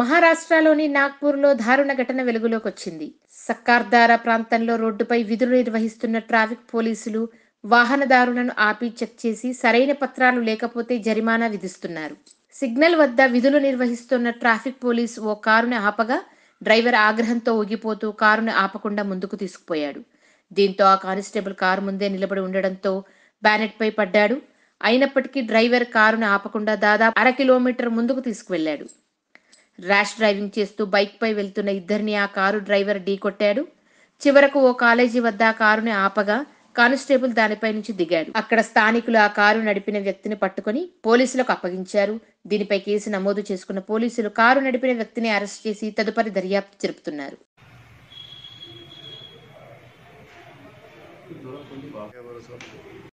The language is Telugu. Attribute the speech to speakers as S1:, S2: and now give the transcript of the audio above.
S1: మహారాష్ట్రలోని నాగ్పూర్లో దారుణ ఘటన వెలుగులోకి వచ్చింది సక్కార్దారా ప్రాంతంలో రోడ్డుపై విధులు నిర్వహిస్తున్న ట్రాఫిక్ పోలీసులు వాహనదారులను ఆపి చెక్ చేసి సరైన పత్రాలు లేకపోతే జరిమానా విధిస్తున్నారు సిగ్నల్ వద్ద విధులు నిర్వహిస్తున్న ట్రాఫిక్ పోలీసు ఓ కారును ఆపగా డ్రైవర్ ఆగ్రహంతో ఊగిపోతూ కారును ఆపకుండా ముందుకు తీసుకుపోయాడు దీంతో ఆ కానిస్టేబుల్ కారు ముందే నిలబడి ఉండడంతో బ్యానెట్పై పడ్డాడు అయినప్పటికీ డ్రైవర్ కారును ఆపకుండా దాదాపు అర కిలోమీటర్ ముందుకు తీసుకువెళ్లాడు ర్యాష్ డ్రైవింగ్ చేస్తూ బైక్పై వెళ్తున్న ఇద్దరిని ఆ కారు డ్రైవర్ ఢీ కొట్టాడు చివరకు ఓ కాలేజీ వద్ద ఆ కారుని ఆపగా కానిస్టేబుల్ దానిపై నుంచి దిగాడు అక్కడ స్థానికులు ఆ కారు నడిపిన వ్యక్తిని పట్టుకుని పోలీసులకు అప్పగించారు దీనిపై కేసు నమోదు చేసుకున్న పోలీసులు కారు నడిపిన వ్యక్తిని అరెస్ట్ చేసి తదుపరి దర్యాప్తు జరుపుతున్నారు